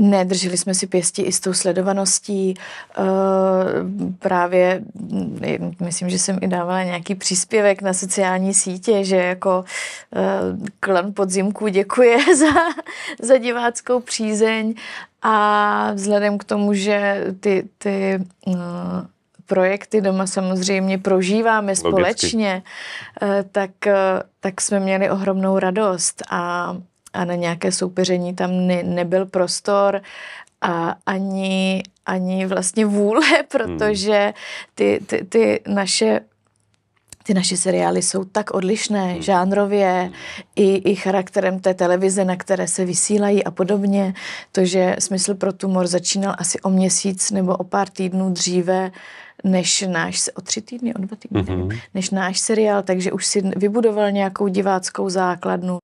Ne, drželi jsme si pěstí i s tou sledovaností. Eh, právě, hm, myslím, že jsem i dávala nějaký příspěvek na sociální sítě, že jako eh, klan podzimku děkuje za, za diváckou přízeň a vzhledem k tomu, že ty, ty eh, projekty doma samozřejmě prožíváme Logicky. společně, tak, tak jsme měli ohromnou radost a a na nějaké soupeření tam ne, nebyl prostor a ani, ani vlastně vůle, protože ty, ty, ty naše ty naše seriály jsou tak odlišné hmm. žánrově hmm. i, i charakterem té televize, na které se vysílají a podobně. To, že Smysl pro tumor začínal asi o měsíc nebo o pár týdnů dříve než náš, o tři týdny, o dva týdny, mm-hmm. než náš seriál, takže už si vybudoval nějakou diváckou základnu.